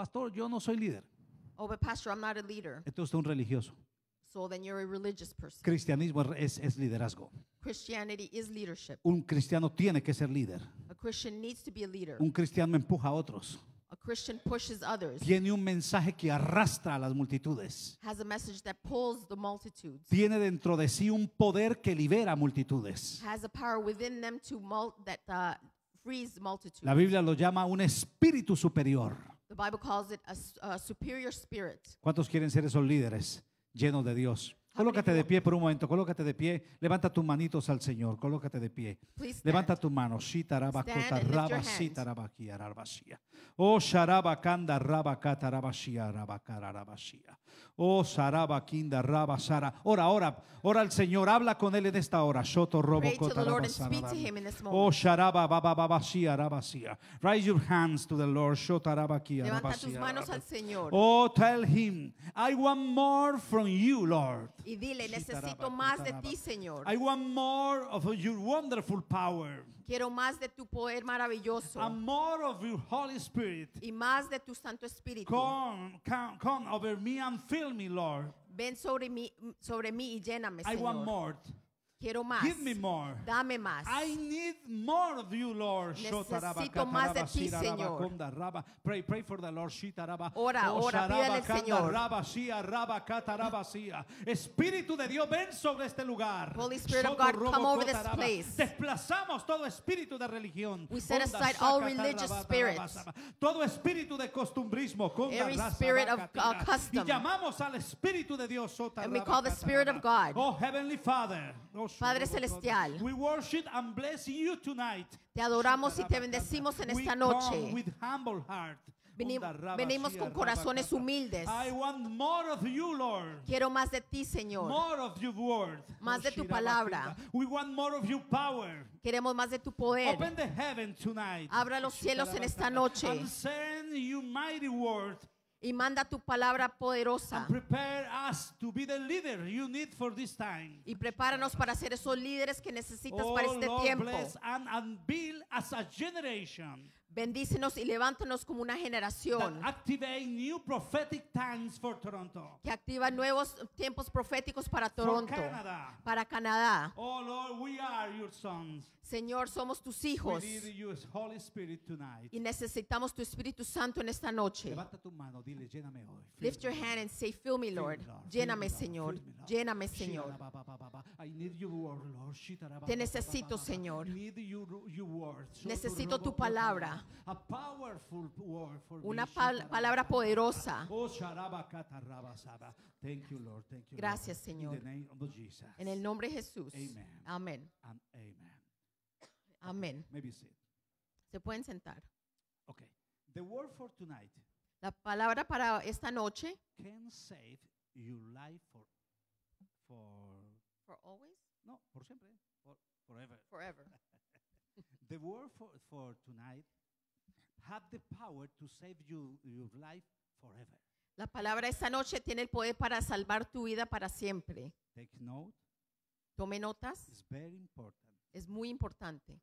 pastor, yo no soy líder. Oh, but pastor, I'm not a leader. Entonces usted es un religioso. So then you're a religious person. Cristianismo es, es liderazgo. Christianity is leadership. Un cristiano tiene que ser líder. A Christian needs to be a leader. Un cristiano empuja a otros. A Christian pushes others. Tiene un mensaje que arrastra a las multitudes. Has a message that pulls the multitudes. Tiene dentro de sí un poder que libera multitudes. Has a power within them to mul that, uh, frees multitudes. La Biblia lo llama un espíritu superior. Bible calls it a, superior spirit. ¿Cuántos quieren ser esos líderes llenos de Dios? Colócate de pie por un momento, colócate de pie, levanta tus manitos al Señor, colócate de pie. Levanta tu mano, shitarabakota, rabasita, rabakia, Oh, sharabakanda, rabakata, rabashia, Oh, Saraba, Kinda, Raba, Sara. Ora, ora, ora al Señor, habla con él en esta hora. Shoto, Robo, Oh, Saraba, Baba, Babasia, Rabasia. Raise your hands to the Lord. Shoto, Levanta tus manos al Señor. Oh, tell him, I want more from you, Lord. Y dile, necesito más de ti, Señor. I want more of your wonderful power. Quiero más de tu poder maravilloso. And more of your Holy Spirit. Y más de tu Santo Espíritu. Come, come, come over me and fill me, Lord. Ven sobre mí, sobre mí y lléname, I Señor. I want more. Quiero más. Give me more. Dame más. I need more of you, Lord. Necesito más de ti, Señor. Pray, pray for the Lord. Ora, oh, ora, pídale al Señor. Espíritu de Dios, ven sobre este lugar. Holy Spirit of God, come over this place. Desplazamos todo espíritu de religión. We set aside all religious spirits. Todo espíritu de costumbrismo. Every spirit of uh, custom. Y llamamos al Espíritu de Dios. And we call the Spirit of God. Oh, Heavenly Father. Oh, Padre Celestial, te adoramos y te bendecimos en esta noche. Venimos con corazones humildes. Quiero más de ti, Señor. Más de tu palabra. Queremos más de tu poder. Abra los cielos en esta noche y manda tu palabra poderosa. Y prepáranos para ser esos líderes que necesitas para oh, este tiempo. And, and Bendícenos y levántanos como una generación que activa nuevos tiempos proféticos para Toronto, para Canadá. Oh, Señor, somos tus hijos y necesitamos tu Espíritu Santo en esta noche. Levanta tu mano, dile, lléname hoy. Lift me, Lléname, Señor. Lléname, Señor. Te necesito, Señor. Necesito tu palabra. Una pal palabra poderosa. Gracias, Señor. En el nombre de Jesús. Amén. Amén. Se pueden sentar. The word for tonight La palabra para esta noche. Can save your life for, for, for always? No, por siempre. For, forever. Forever. the word for, for tonight la palabra esta noche tiene el poder para salvar tu vida para siempre. Tome notas. Es muy importante.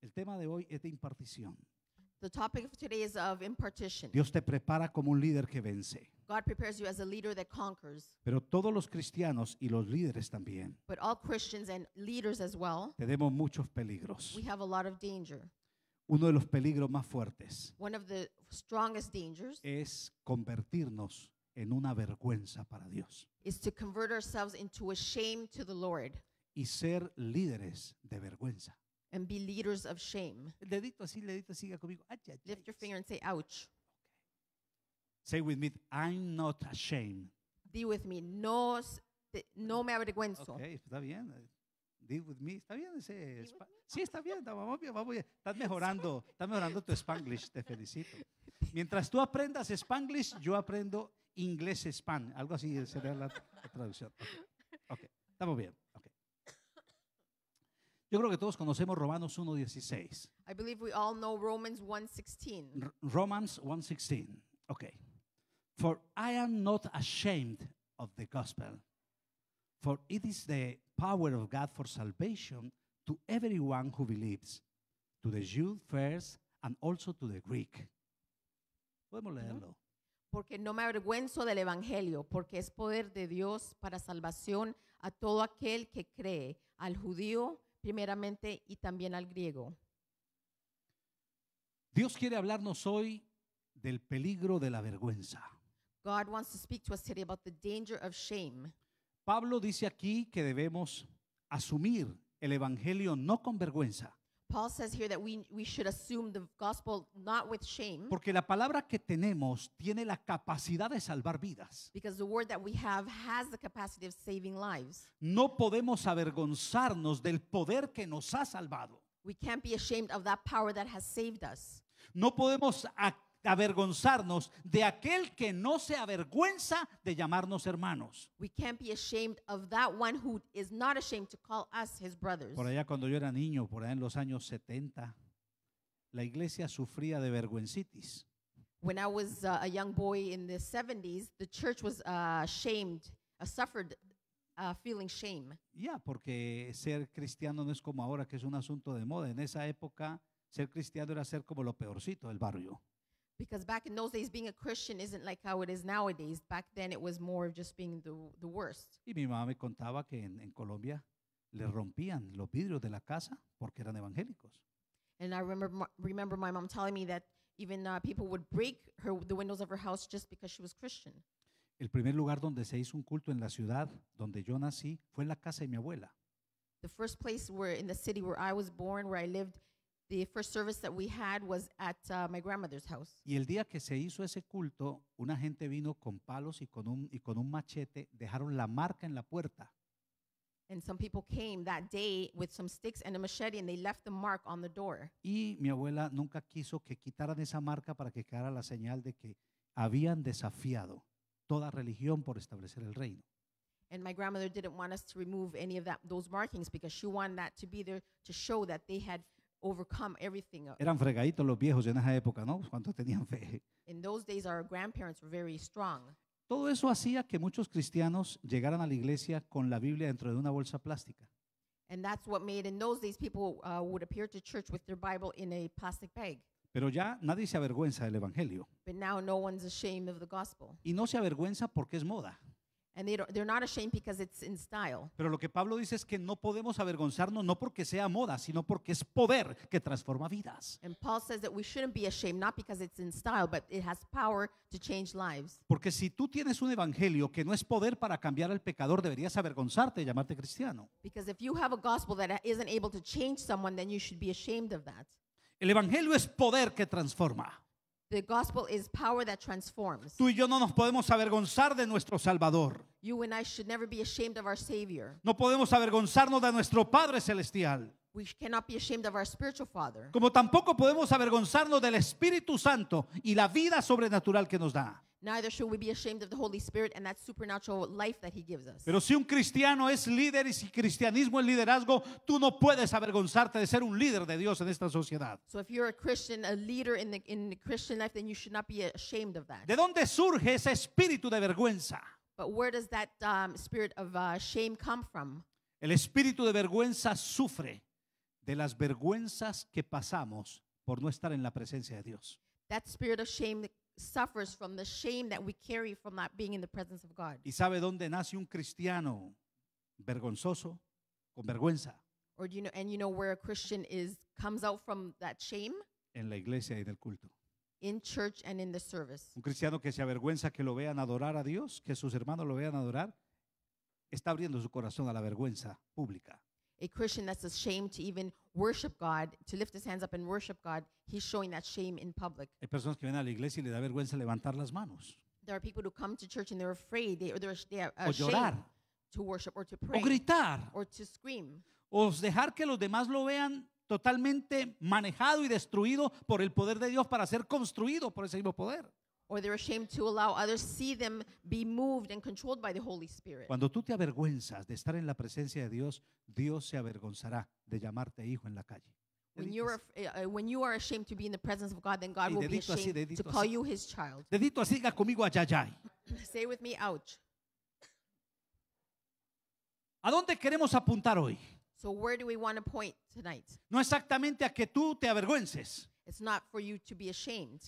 El tema de hoy es de impartición. The topic of today is of impartition. Dios te prepara como un líder que vence. Pero todos los cristianos y los líderes también But all Christians and leaders as well, tenemos muchos peligros. we have a lot of danger. Uno de los peligros más fuertes es convertirnos en una vergüenza para Dios is to convert ourselves into a shame to the Lord y ser líderes de vergüenza and be leaders of shame. dedito así, dedito conmigo. Lift your finger and say, ouch. Say with me, I'm not ashamed. Di with me, no, no me avergüenzo. Ok, está bien. Di with me, está bien ese. Sí, está bien, está- vamos bien, Estás mejorando, estás mejorando tu Spanglish, te felicito. Mientras tú aprendas Spanglish, yo aprendo inglés Span, algo así sería la, la traducción. Ok, ok, estamos bien. Yo creo que todos conocemos Romanos 1.16. I believe we all know Romans 1:16. Romans 1.16. Okay. For I am not ashamed of the gospel, for it is the power of God for salvation to everyone who believes, to the Jew first and also to the Greek. Podemos leerlo. Porque no me avergüenzo del Evangelio, porque es poder de Dios para salvación a todo aquel que cree, al judío, primeramente y también al griego. Dios quiere hablarnos hoy del peligro de la vergüenza. Pablo dice aquí que debemos asumir el evangelio no con vergüenza. Paul says here that we, we should assume the gospel not with shame. Porque la palabra que tenemos tiene la capacidad de salvar vidas. Because the word that we have has the capacity of saving lives. No podemos avergonzarnos del poder que nos ha salvado. We can't be ashamed of that power that has saved us. No podemos actuar avergonzarnos de aquel que no se avergüenza de llamarnos hermanos. Por allá cuando yo era niño, por allá en los años 70, la iglesia sufría de vergüencitis. When I was uh, a young boy 70s, the church was uh, uh, Ya, porque ser cristiano no es como ahora, que es un asunto de moda. En esa época, ser cristiano era ser como lo peorcito del barrio. because back in those days, being a Christian isn't like how it is nowadays. Back then, it was more of just being the, the worst. Y mi mamá me contaba que en, en Colombia le mm. rompían los vidrios de la casa porque eran evangélicos. And I remember, remember my mom telling me that even uh, people would break her, the windows of her house just because she was Christian. El primer lugar donde se hizo un culto en la ciudad donde yo nací fue en la casa de mi abuela. The first place where in the city where I was born, where I lived, The first service that we had was at uh, my grandmother's house. Y el día que se hizo ese culto, una gente vino con palos y con un, y con un machete, dejaron la marca en la puerta. And some people came that day with some sticks and a machete and they left the mark on the door. Y mi abuela nunca quiso que quitaran esa marca para que quedara la señal de que habían desafiado toda religión por establecer el reino. And my grandmother didn't want us to remove any of that, those markings because she wanted that to be there to show that they had overcome everything. Eran fregaditos los viejos en esa época, ¿no? Cuando tenían fe. In those days our grandparents were very strong. Todo eso hacía que muchos cristianos llegaran a la iglesia con la Biblia dentro de una bolsa plástica. And that's what made in those days people uh, would appear to church with their Bible in a plastic bag. Pero ya nadie se avergüenza del evangelio. But now no one's ashamed of the gospel. Y no se avergüenza porque es moda. Pero lo que Pablo dice es que no podemos avergonzarnos no porque sea moda, sino porque es poder que transforma vidas. Porque si tú tienes un evangelio que no es poder para cambiar al pecador, deberías avergonzarte y llamarte cristiano. Because if you have gospel that isn't able to change someone, then you should be ashamed El evangelio es poder que transforma. Tú y yo no nos podemos avergonzar de nuestro Salvador. You and I should never be ashamed of our Savior. No podemos avergonzarnos de nuestro Padre Celestial. We cannot be ashamed of our spiritual father. Como tampoco podemos avergonzarnos del Espíritu Santo y la vida sobrenatural que nos da. Neither should we be ashamed of the Holy Spirit and that supernatural life that he gives us. Pero si un cristiano es líder y si cristianismo es liderazgo, tú no puedes avergonzarte de ser un líder de Dios en esta sociedad. So if you're a Christian, a leader in the, in the Christian life, then you should not be ashamed of that. ¿De dónde surge ese espíritu de vergüenza? But where does that um, spirit of uh, shame come from? El espíritu de vergüenza sufre de las vergüenzas que pasamos por no estar en la presencia de Dios. That spirit of shame suffers from the shame that we carry from not being in the presence of God. ¿Y sabe dónde nace un cristiano vergonzoso, con vergüenza? Or do you know and you know where a Christian is comes out from that shame? En la iglesia y culto. In church and in the service. Un cristiano que se avergüenza que lo vean adorar a Dios, que sus hermanos lo vean adorar, está abriendo su corazón a la vergüenza pública. A Christian that's ashamed to even worship God, to lift his hands up and worship God, he's showing that shame in public. Hay personas que vienen a la iglesia y les da vergüenza levantar las manos. There are people who come to church and they're afraid, they, they're, they are ashamed to worship or to pray. O gritar. Or to scream. O dejar que los demás lo vean totalmente manejado y destruido por el poder de Dios para ser construido por ese mismo poder or they're ashamed to allow others see them be moved and controlled by the Holy Spirit. Cuando tú te avergüenzas de estar en la presencia de Dios, Dios se avergonzará de llamarte hijo en la calle. When you, are, uh, when you are ashamed to be in the presence of God, then God will be ashamed así, to call así. you his child. Dedito así, diga conmigo, ayayay. Say with me, ouch. ¿A dónde queremos apuntar hoy? So where do we want to point tonight? No exactamente a que tú te avergüences. It's not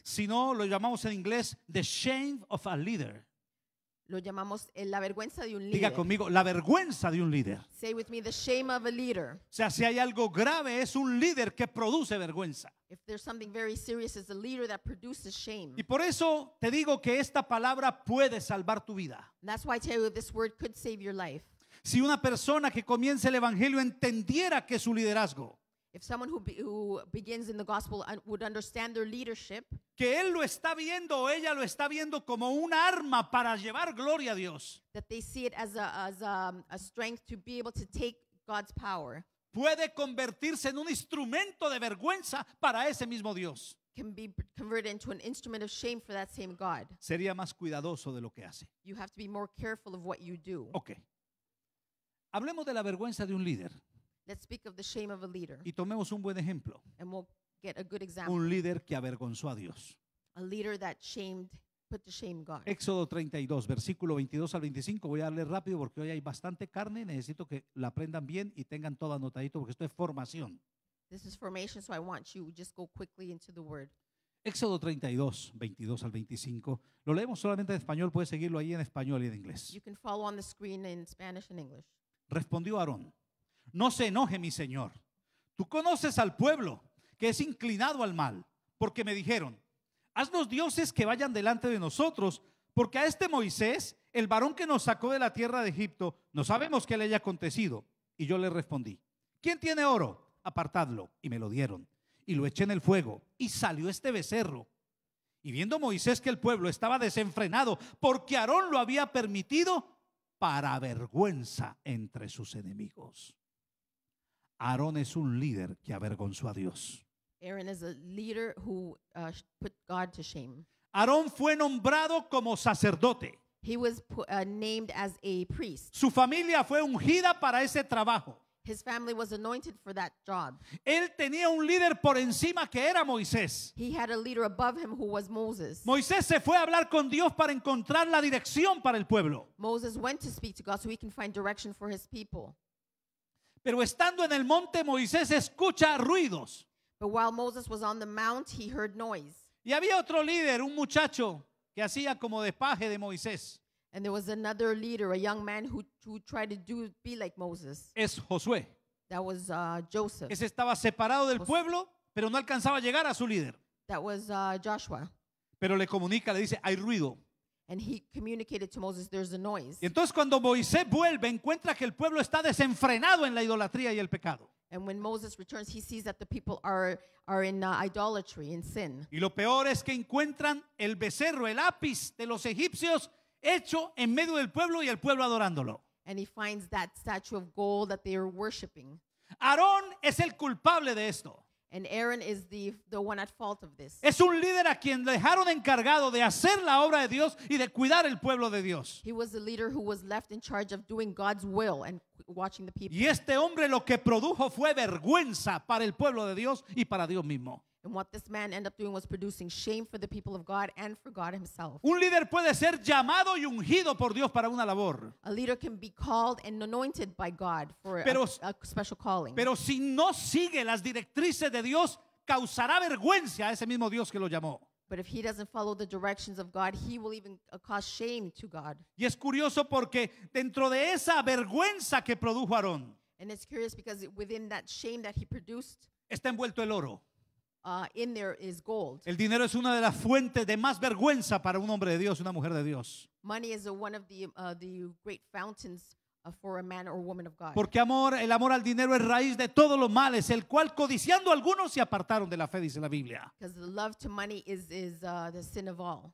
Sino lo llamamos en inglés the shame of a leader. Lo llamamos eh, la vergüenza de un líder. Diga conmigo, la vergüenza de un líder. Say with me, the shame of a leader. O sea, si hay algo grave, es un líder que produce vergüenza. If there's something very serious, a leader that produces shame. Y por eso te digo que esta palabra puede salvar tu vida. that's why I tell you this word could save your life. Si una persona que comienza el evangelio entendiera que su liderazgo If someone who, be, who begins in the gospel would understand their leadership, que él lo está viendo o ella lo está viendo como un arma para llevar gloria a Dios. that they see it as a, as a, a strength to be able to take God's power, Puede convertirse en un instrumento de vergüenza para ese mismo Dios. can be converted into an instrument of shame for that same God. Sería más cuidadoso de lo que hace. You have to be more careful of what you do. Okay. Hablemos de la vergüenza de un líder. Y tomemos un buen ejemplo. Un líder que avergonzó a Dios. Éxodo 32, versículo 22 al 25. Voy a leer rápido porque hoy hay bastante carne. Necesito que la aprendan bien y tengan todo anotadito porque esto es formación. This is formation, Éxodo 32, 22 al 25. Lo leemos solamente en español, puedes seguirlo ahí en español y en inglés. Respondió Aarón. No se enoje mi Señor. Tú conoces al pueblo que es inclinado al mal, porque me dijeron, los dioses que vayan delante de nosotros, porque a este Moisés, el varón que nos sacó de la tierra de Egipto, no sabemos qué le haya acontecido. Y yo le respondí, ¿quién tiene oro? Apartadlo. Y me lo dieron. Y lo eché en el fuego. Y salió este becerro. Y viendo Moisés que el pueblo estaba desenfrenado, porque Aarón lo había permitido, para vergüenza entre sus enemigos. Aarón es un líder que avergonzó a Dios. Aaron is a leader who uh, put God to shame. Aarón fue nombrado como sacerdote. He was uh, named as a priest. Su familia fue ungida para ese trabajo. His family was anointed for that job. Él tenía un líder por encima que era Moisés. He had a leader above him who was Moses. Moisés se fue a hablar con Dios para encontrar la dirección para el pueblo. Moses went to speak to God so he can find direction for his people. Pero estando en el monte Moisés escucha ruidos. Y había otro líder, un muchacho que hacía como de paje de Moisés. Es Josué. Uh, Ese estaba separado del pueblo, pero no alcanzaba a llegar a su líder. Uh, pero le comunica, le dice, hay ruido. And he communicated to Moses, there's a noise. Y entonces cuando Moisés vuelve, encuentra que el pueblo está desenfrenado en la idolatría y el pecado. Y lo peor es que encuentran el becerro, el ápice de los egipcios, hecho en medio del pueblo y el pueblo adorándolo. And he finds that statue of gold that they are worshiping. Aarón es el culpable de esto. Es un líder a quien dejaron encargado de hacer la obra de Dios y de cuidar el pueblo de Dios. Y este hombre lo que produjo fue vergüenza para el pueblo de Dios y para Dios mismo. And what this man ended up doing was producing shame for the people of God and for God himself. Un líder puede ser llamado y ungido por Dios para una labor. A leader can be called and anointed by God for pero, a, a special calling. Pero si no sigue las directrices de Dios, causará vergüenza a ese mismo Dios que lo llamó. But if he doesn't follow the directions of God, he will even uh, cause shame to God. Y es curioso porque dentro de esa vergüenza que produjo Aarón, and it's curious because within that shame that he produced, está envuelto el oro. Uh, el dinero es una de las fuentes de más vergüenza para un hombre de Dios, una mujer de Dios. Money is one of the, uh, the great fountains uh, for a man or woman of God. Porque amor, el amor al dinero es raíz de todos los males, el cual codiciando algunos se apartaron de la fe, dice la Biblia. Because love to money is, is the sin of all.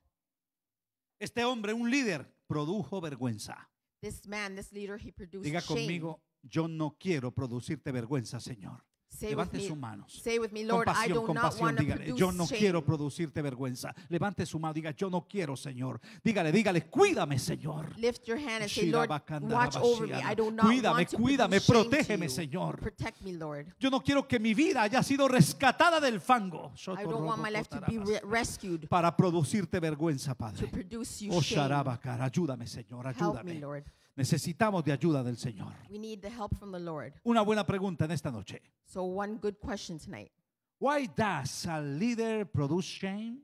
Este hombre, un líder, produjo vergüenza. Diga conmigo, yo no quiero producirte vergüenza, Señor. Levante sus manos. Say with me, Lord, compasión, I do compasión. dígale, yo no quiero producirte vergüenza. Levante su mano, diga, yo no quiero, Señor. Dígale, dígale, cuídame, Señor. Lift your hand and say, Lord, watch over me. I do not cuídame, want to cuídame, protégeme, Señor. Protect me, Lord. Yo no quiero que mi vida haya sido rescatada del fango. I don't want my life to be rescued. Para producirte vergüenza, Padre. To produce you oh, Ayúdame, Señor, ayúdame. Help Necesitamos de ayuda del Señor. We need the help from the Lord. Una buena pregunta en esta noche. So one good question tonight. Why does a leader produce shame?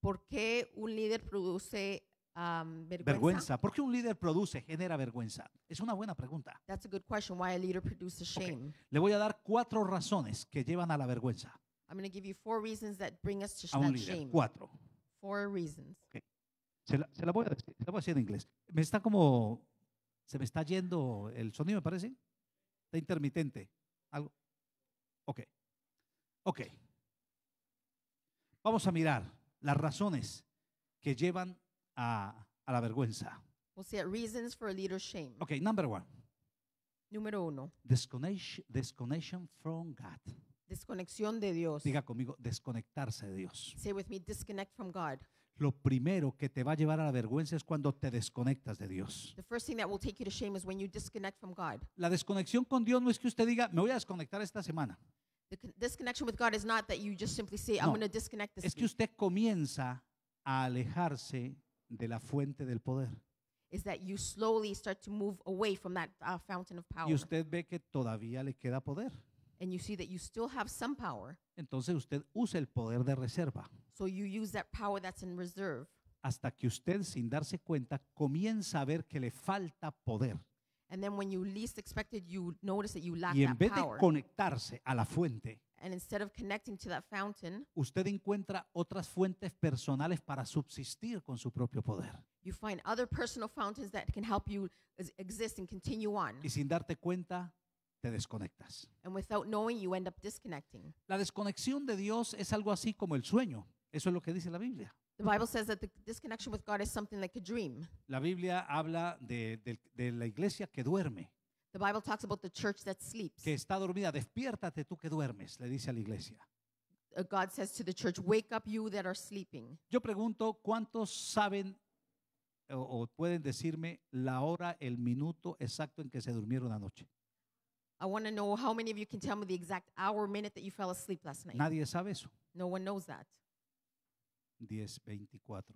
¿Por qué un líder produce um, vergüenza? vergüenza? ¿Por qué un líder produce, genera vergüenza? Es una buena pregunta. That's a good question. Why a leader produces shame. Okay. Le voy a dar cuatro razones que llevan a la vergüenza. I'm going to give you four reasons that bring us to a un líder. shame. Cuatro. Four reasons. Okay. Se, la, se, la voy a decir, se la voy a decir en inglés. Me está como se me está yendo el sonido, me parece. Está intermitente. Algo. Ok. Ok. Vamos a mirar las razones que llevan a, a la vergüenza. We'll see reasons for a leader's shame. Ok, number one. Número uno. Disconnection, disconnection from God. Desconexión de Dios. Diga conmigo, desconectarse de Dios. Say with me, disconnect from God lo primero que te va a llevar a la vergüenza es cuando te desconectas de Dios. La desconexión con Dios no es que usted diga, me voy a desconectar esta semana. Es que usted comienza a alejarse de la fuente del poder. Y usted ve que todavía le queda poder. Entonces usted usa el poder de reserva. So you use that power that's in reserve hasta que usted sin darse cuenta comienza a ver que le falta poder. And then when you least expected, you notice that you lack y en that vez power. de conectarse a la fuente, And instead of connecting to that fountain, usted encuentra otras fuentes personales para subsistir con su propio poder. You find other personal fountains that can help you exist and continue on. Y sin darte cuenta, te desconectas. And without knowing, you end up disconnecting. La desconexión de Dios es algo así como el sueño. Eso es lo que dice la Biblia. The Bible says that the disconnection with God is something like a dream. La Biblia habla de, de, de la iglesia que duerme. The Bible talks about the church that sleeps. Que está dormida, despiértate tú que duermes, le dice a la iglesia. Uh, God says to the church, wake up you that are sleeping. Yo pregunto, ¿cuántos saben o, o pueden decirme la hora, el minuto exacto en que se durmieron anoche? I want to know how many of you can tell me the exact hour, minute that you fell asleep last night. Nadie sabe eso. No one knows that. 10, 10:25.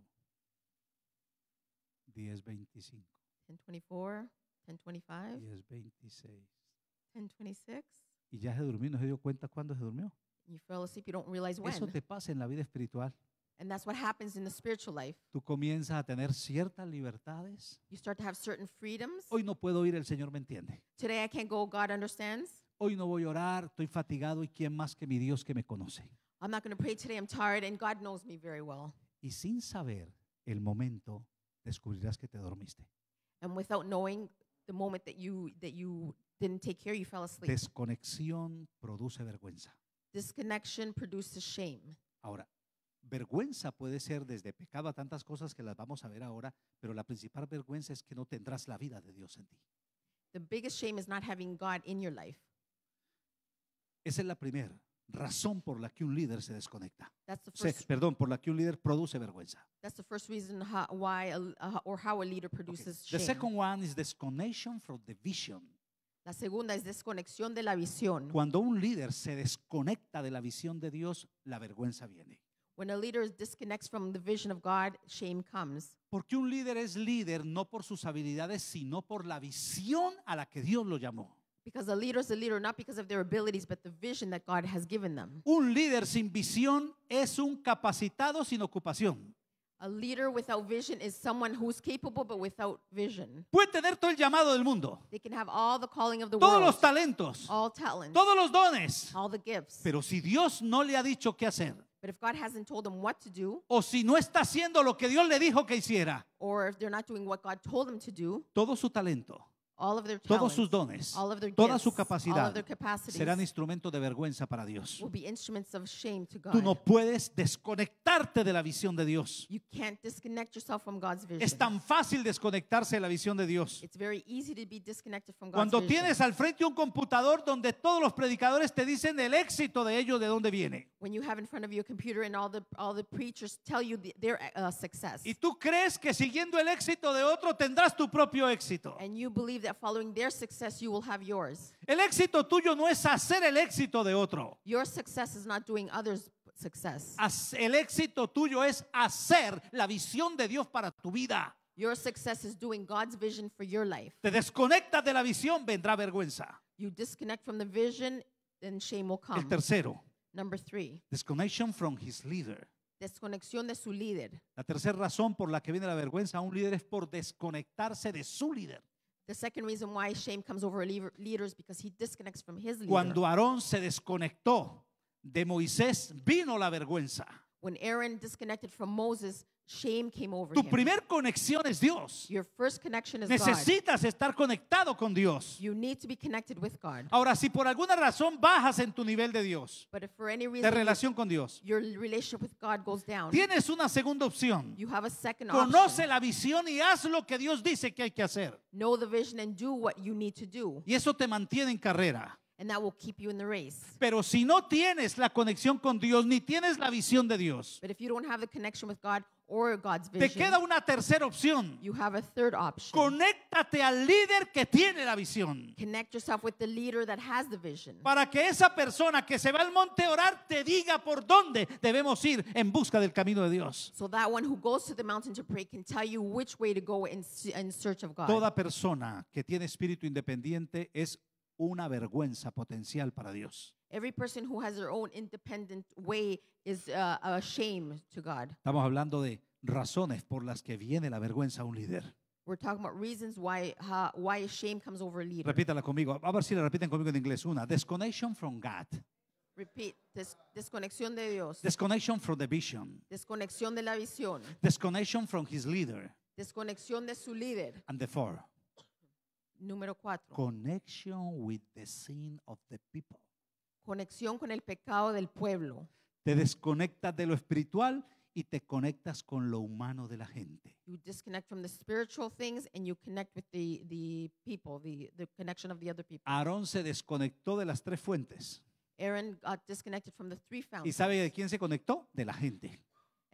10, 25, 10:26. 26, Y ya se durmió, no se dio cuenta cuándo se durmió. Eso te pasa en la vida espiritual. Tú comienzas a tener ciertas libertades. Hoy no puedo ir, el Señor me entiende. Hoy no voy a orar, estoy fatigado y quién más que mi Dios que me conoce. I'm not going to pray today, I'm tired, and God knows me very well. Y sin saber el momento, descubrirás que te dormiste. And without knowing the moment that you, that you didn't take care, you fell asleep. Desconexión produce vergüenza. Disconnection produces shame. Ahora, vergüenza puede ser desde pecado a tantas cosas que las vamos a ver ahora, pero la principal vergüenza es que no tendrás la vida de Dios en ti. The biggest shame is not having God in your life. Esa es la primera. razón por la que un líder se desconecta. perdón, por la que un líder produce vergüenza. La segunda es desconexión de la visión. Cuando un líder se desconecta de la visión de Dios, la vergüenza viene. Porque un líder es líder no por sus habilidades, sino por la visión a la que Dios lo llamó. Because a leader is a leader, not because of their abilities, but the vision that God has given them. Un líder sin visión es un capacitado sin ocupación. A leader without vision is someone who's capable but without vision. Puede tener todo el llamado del mundo, They can have all the calling of the todos world, los talentos, all talents, todos los dones, all the gifts. pero si Dios no le ha dicho qué hacer, But if God hasn't told them what to do, o si no está haciendo lo que Dios le dijo que hiciera, or if they're not doing what God told them to do, todo su talento, todos sus dones, toda su capacidad serán instrumentos de vergüenza para Dios. Tú no puedes desconectarte de la visión de Dios. Es tan fácil desconectarse de la visión de Dios. Cuando tienes al frente un computador donde todos los predicadores te dicen el éxito de ellos, de dónde viene. Y tú crees que siguiendo el éxito de otro tendrás tu propio éxito that following their success you will have yours. El éxito tuyo no es hacer el éxito de otro. Your success is not doing others success. El éxito tuyo es hacer la visión de Dios para tu vida. Your success is doing God's vision for your life. Te desconectas de la visión, vendrá vergüenza. You disconnect from the vision, then shame will come. El tercero. Number three. Disconnection from his leader. Desconexión de su líder. La tercera razón por la que viene la vergüenza a un líder es por desconectarse de su líder. The second reason why shame comes over leaders because he disconnects from his leader. Cuando Aarón se desconectó de Moisés, vino la vergüenza. When Aaron disconnected from Moses, Tu primer conexión es Dios. Necesitas estar conectado con Dios. Ahora, si por alguna razón bajas en tu nivel de Dios, de relación con Dios, tienes una segunda opción. Conoce la visión y haz lo que Dios dice que hay que hacer. Y eso te mantiene en carrera. Pero si no tienes la conexión con Dios ni tienes la visión de Dios, te queda una tercera opción. Conéctate al líder que tiene la visión. Para que esa persona que se va al monte a orar te diga por dónde debemos ir en busca del camino de Dios. Toda persona que tiene espíritu independiente es una vergüenza potencial para Dios. Every person who has their own independent way is uh, a shame to God. Estamos hablando de razones por las que viene la vergüenza a un líder. We're talking about reasons why how, why shame comes over a leader. Repítala conmigo. A ver si la repiten conmigo en inglés. Una, disconnection from God. Repeat, Des desconexión de Dios. Disconnection from the vision. Desconexión de la visión. Disconnection from his leader. Desconexión de su líder. And the four. Número cuatro. Connection with the sin of the people. Conexión con el pecado del pueblo. Te desconectas de lo espiritual y te conectas con lo humano de la gente. You disconnect from the spiritual things and you connect with the, the people, the, the connection of the other people. Aarón se desconectó de las tres fuentes. Aaron got disconnected from the three fountains. ¿Y sabe de quién se conectó? De la gente.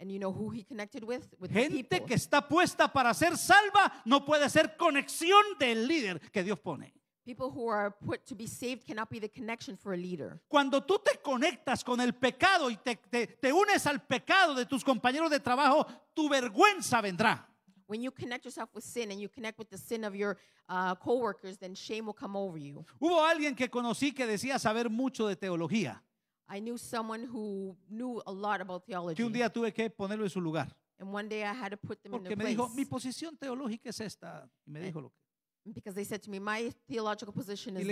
And you know who he connected with? With the Gente people. que está puesta para ser salva no puede ser conexión del líder que Dios pone. People who are put to be saved cannot be the connection for a leader. Cuando tú te conectas con el pecado y te, te, te unes al pecado de tus compañeros de trabajo, tu vergüenza vendrá. When you connect yourself with sin and you connect with the sin of your uh, coworkers, then shame will come over you. Hubo alguien que conocí que decía saber mucho de teología que un día tuve que ponerlo en su lugar. Porque me dijo, mi posición teológica es esta. Y me eh, dijo lo que. Y le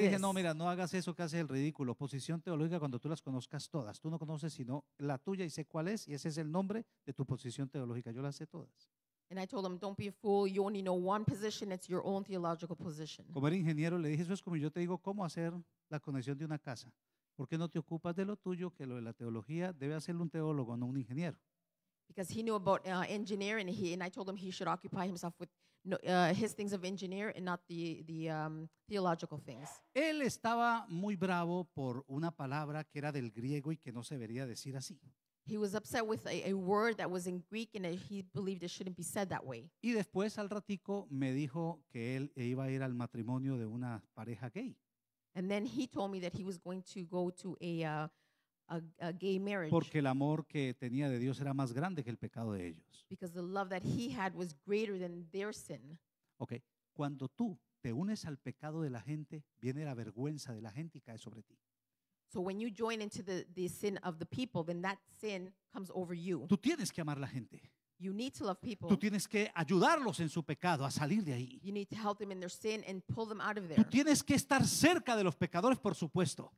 dije, no, mira, no hagas eso que hace el ridículo. Posición teológica cuando tú las conozcas todas. Tú no conoces sino la tuya y sé cuál es y ese es el nombre de tu posición teológica. Yo las sé todas. Como era ingeniero, le dije, eso es como yo te digo cómo hacer la conexión de una casa. ¿Por qué no te ocupas de lo tuyo, que lo de la teología debe hacerlo un teólogo, no un ingeniero? Because he knew about uh, engineering, he, and I told him he should occupy himself with no, uh, his things of engineer and not the, the um, theological things. Él estaba muy bravo por una palabra que era del griego y que no se debería decir así. He was upset with a, a word that was in Greek and he believed it shouldn't be said that way. Y después al ratico me dijo que él iba a ir al matrimonio de una pareja gay. And then he told me that he was going to go to a, uh, a, a gay marriage porque el amor que tenía de Dios era más grande que el pecado de ellos. because the love that he had was greater than their sin. Ok, cuando tú te unes al pecado de la gente, viene la vergüenza de la gente y cae sobre ti. So when you join into the, the sin of the people, then that sin comes over you. Tú tienes que amar la gente. Tú tienes que ayudarlos en su pecado a salir de ahí. Tú tienes que estar cerca de los pecadores, por supuesto.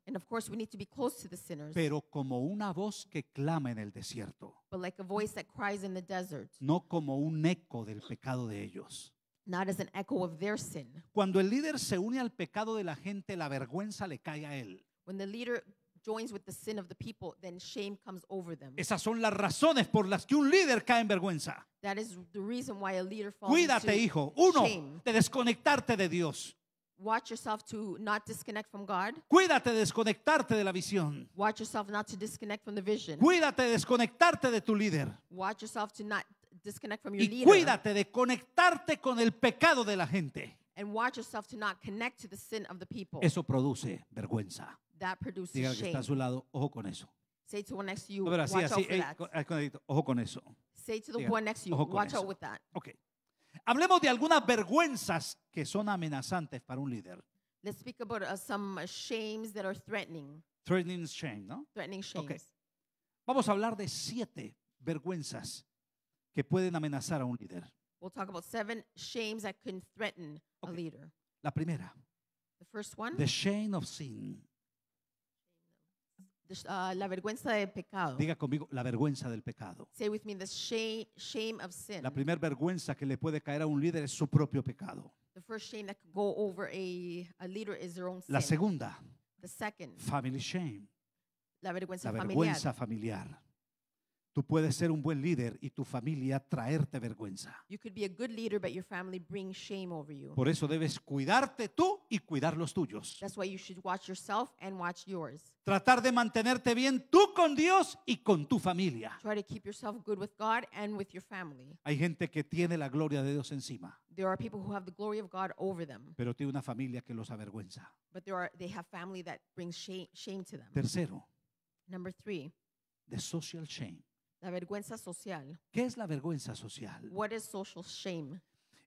Pero como una voz que clama en el desierto. No como un eco del pecado de ellos. Cuando el líder se une al pecado de la gente, la vergüenza le cae a él. When the leader joins with the sin of the people, then shame comes over them. Esas son las razones por las que un líder cae en vergüenza. That is the reason why a leader falls Cuídate, hijo. Uno, shame. de desconectarte de Dios. Watch yourself to not disconnect from God. Cuídate de desconectarte de la visión. Watch yourself not to disconnect from the vision. Cuídate de desconectarte de tu líder. Watch yourself to not disconnect from your y leader. cuídate de conectarte con el pecado de la gente. And watch yourself to not connect to the sin of the people. Eso produce vergüenza that produces Diga que está a su lado, ojo con eso. Say to one next to you, No, así, watch out así, for ey, eh, that. Eh, ojo con eso. Say to the Diga, one next to you, "Ojo con watch eso." out with that. Hablemos de algunas vergüenzas que son amenazantes para un líder. Let's speak about uh, some shames that are threatening, Threatening shame, ¿no? threatening shames. Okay. Vamos a hablar de siete vergüenzas que pueden amenazar a un líder. We'll talk about seven shames that can threaten Okay. a leader. La primera, The first one, the shame of sin uh, la vergüenza del pecado. Diga conmigo la vergüenza del pecado. Say with me the shame, shame of sin. La primera vergüenza que le puede caer a un líder es su propio pecado. The first shame that go over a, a leader is their own sin. La segunda, the second, family shame. La vergüenza, la vergüenza familiar. familiar. Tú puedes ser un buen líder y tu familia traerte vergüenza. Por eso debes cuidarte tú y cuidar los tuyos. Tratar de mantenerte bien tú con Dios y con tu familia. Hay gente que tiene la gloria de Dios encima. Pero tiene una familia que los avergüenza. Tercero. Number three. social la vergüenza social. ¿Qué es la vergüenza social? What is social shame?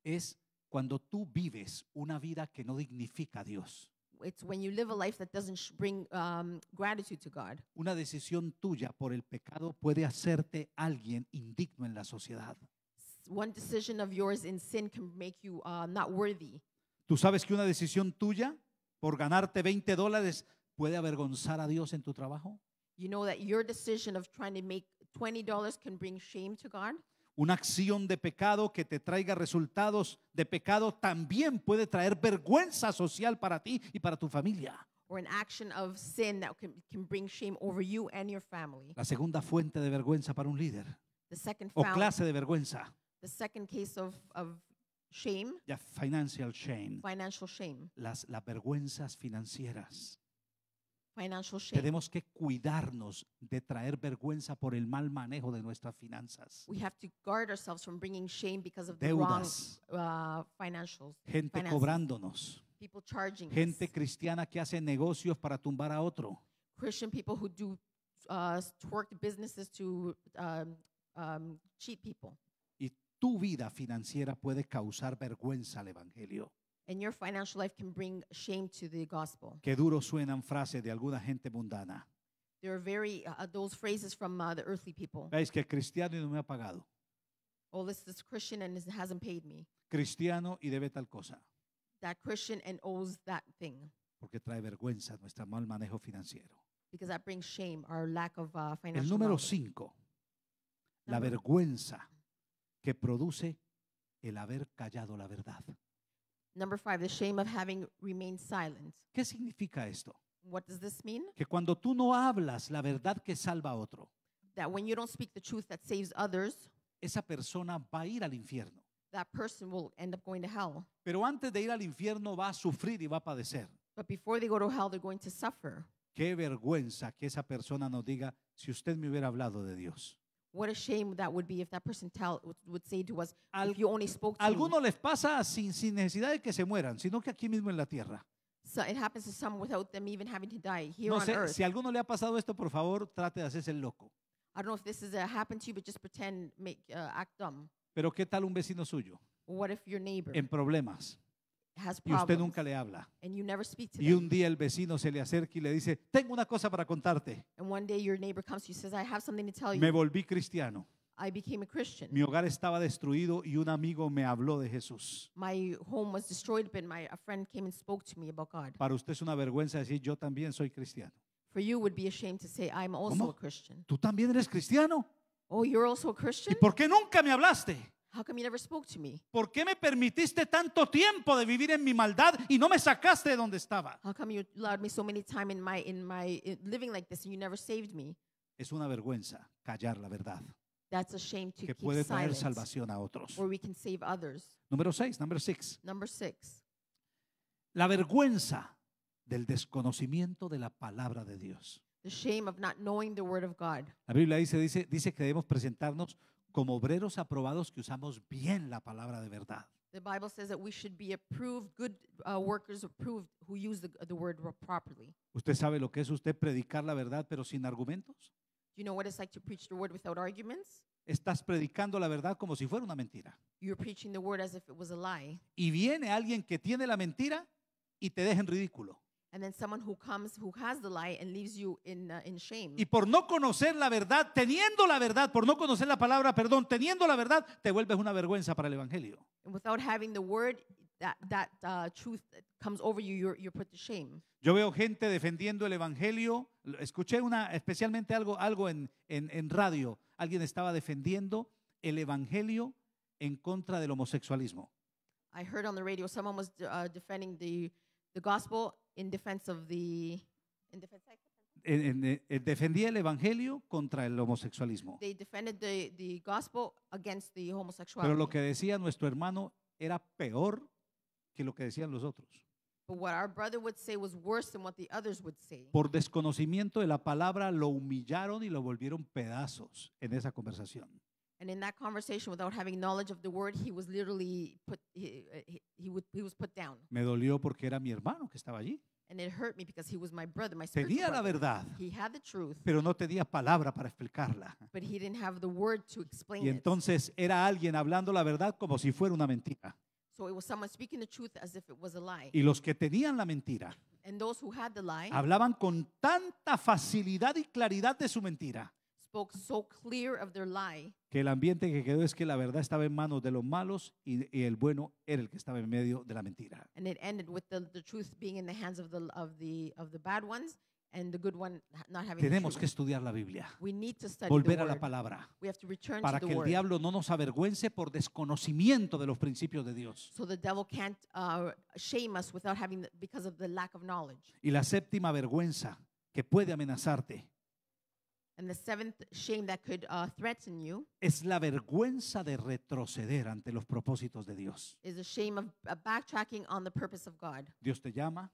Es cuando tú vives una vida que no dignifica a Dios. It's when you live a life that doesn't bring um, gratitude to God. Una decisión tuya por el pecado puede hacerte alguien indigno en la sociedad. One decision of yours in sin can make you uh, not worthy. Tú sabes que una decisión tuya por ganarte 20 dólares puede avergonzar a Dios en tu trabajo. You know that your decision of trying to make una acción de pecado que te traiga resultados de pecado también puede traer vergüenza social para ti y para tu familia. La segunda fuente de vergüenza para un líder. o clase de vergüenza. The second case of, shame. financial shame. las vergüenzas financieras. Tenemos que cuidarnos de traer vergüenza por el mal manejo de nuestras finanzas. Deudas, gente cobrándonos, gente cristiana que hace negocios para tumbar a otro. Y tu vida financiera puede causar vergüenza al evangelio and your financial life can bring shame to the gospel. Qué duro suenan frases de alguna gente mundana. There are very uh, those phrases from uh, the earthly people. Veis que cristiano y no me ha pagado. Oh, this is Christian and hasn't paid me. Cristiano y debe tal cosa. That Christian and owes that thing. Porque trae vergüenza nuestro mal manejo financiero. Because that brings shame, our lack of uh, financial. El número cinco. La vergüenza que produce el haber callado la verdad. Number five, the shame of having remained silent. ¿Qué significa esto? What does this mean? Que cuando tú no hablas la verdad que salva a otro, That when you don't speak the truth that saves others, esa persona va a ir al infierno. that person will end up going to hell. Pero antes de ir al infierno va a sufrir y va a padecer. But before they go to hell, they're going to suffer. Qué vergüenza que esa persona nos diga, si usted me hubiera hablado de Dios. What a shame that would be if that person tell, would say to us, Al, if you only spoke to algunos me. les pasa sin, sin necesidad de que se mueran, sino que aquí mismo en la tierra. So it happens to some without them even having to die here No on sé, earth. si alguno le ha pasado esto, por favor, trate de hacerse el loco. I don't know if this has happened to you, but just pretend, make, uh, act dumb. Pero ¿qué tal un vecino suyo What if your neighbor en problemas? y usted nunca le habla. y un día el vecino se le acerca y le dice, tengo una cosa para contarte. Me volví cristiano. Mi hogar estaba destruido y un amigo me habló de Jesús. Para usted es una vergüenza decir, yo también soy cristiano. ¿Tú también eres cristiano? Oh, ¿Y por qué nunca me hablaste? ¿Por qué me permitiste tanto tiempo de vivir en mi maldad y no me sacaste de donde estaba? Es una vergüenza callar la verdad. que puede traer salvación a otros. Número 6, 6. La vergüenza del desconocimiento de la palabra de Dios. La Biblia dice dice dice que debemos presentarnos como obreros aprobados que usamos bien la palabra de verdad. ¿Usted sabe lo que es usted predicar la verdad pero sin argumentos? Estás predicando la verdad como si fuera una mentira. Y viene alguien que tiene la mentira y te deja en ridículo. Y por no conocer la verdad, teniendo la verdad, por no conocer la palabra, perdón, teniendo la verdad, te vuelves una vergüenza para el evangelio. without having the word, that, uh, truth comes over you, you're, put to shame. Yo veo gente defendiendo el evangelio. Escuché una, especialmente algo, algo en, en, radio. Alguien estaba defendiendo el evangelio en contra del homosexualismo. I heard on the radio someone was uh, defending the, the gospel defendía el evangelio contra el homosexualismo. Pero lo que decía nuestro hermano era peor que lo que decían los otros. Por desconocimiento de la palabra lo humillaron y lo volvieron pedazos en esa conversación. And in that conversation, without having knowledge of the word, he was literally put, he, he, he, would, he was put down. Me dolió porque era mi hermano que estaba allí. And it hurt me because he was my brother, my Tenía la verdad, He had the truth, pero no tenía palabra para explicarla. but he didn't have the word to explain it. Y it. entonces era alguien hablando la verdad como si fuera una mentira. So it was someone speaking the truth as if it was a lie. Y los que tenían la mentira And those who had the lie hablaban con tanta facilidad y claridad de su mentira que el ambiente que quedó es que la verdad estaba en manos de los malos y, el bueno era el que estaba en medio de la mentira. Tenemos que estudiar la Biblia, volver a la palabra, para que el diablo no nos avergüence por desconocimiento de los principios de Dios. Y la séptima vergüenza que puede amenazarte And the seventh shame that could uh, threaten you es la vergüenza de retroceder ante los propósitos de Dios. is the shame of uh, backtracking on the purpose of God. Dios te llama,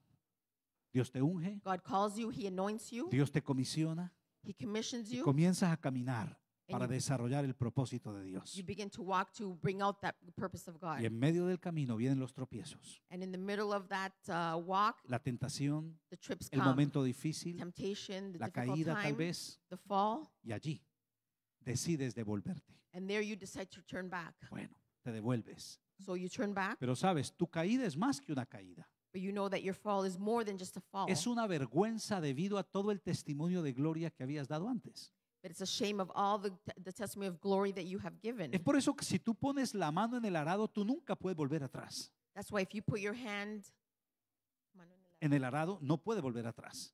Dios te unge, God calls you, He anoints you, Dios te comisiona He commissions y you, comienzas a caminar para desarrollar el propósito de Dios. You begin to walk to bring out that purpose of God. Y en medio del camino vienen los tropiezos, And in the middle of that uh, walk, la tentación, the trips el come, momento difícil, temptation, the la caída time, tal vez, the fall, y allí decides devolverte. and there you decide to turn back. Bueno, te devuelves. So you turn back, Pero sabes, tu caída es más que una caída. but you know that your fall is more than just a fall. Es una vergüenza debido a todo el testimonio de gloria que habías dado antes. But it's a shame of all the, the testimony of glory that you have given. Es por eso que si tú pones la mano en el arado, tú nunca puedes volver atrás. That's why if you put your hand En el arado no puede volver atrás.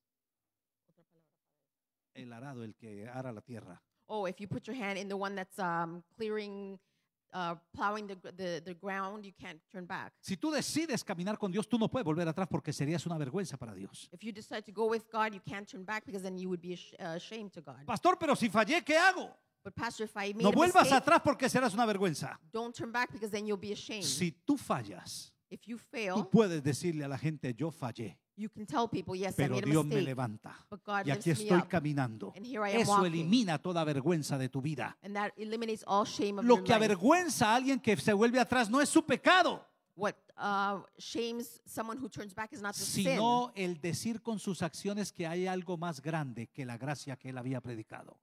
El arado, el que ara la tierra. oh, if you put your hand in the one that's um, clearing Uh, plowing the, the, the, ground, you can't turn back. Si tú decides caminar con Dios, tú no puedes volver atrás porque serías una vergüenza para Dios. If you decide to go with God, you can't turn back because then you would be uh, ashamed to God. Pastor, pero si fallé, ¿qué hago? But pastor, if I made no a vuelvas mistake, atrás porque serás una vergüenza. Don't turn back because then you'll be ashamed. Si tú fallas, If you fail, tú puedes decirle a la gente, yo fallé. You Pero Dios me levanta. y aquí estoy caminando. Eso elimina toda vergüenza de tu vida. Lo que avergüenza a alguien que se vuelve atrás no es su pecado. sino el decir con sus acciones que hay algo más grande que la gracia que él había predicado.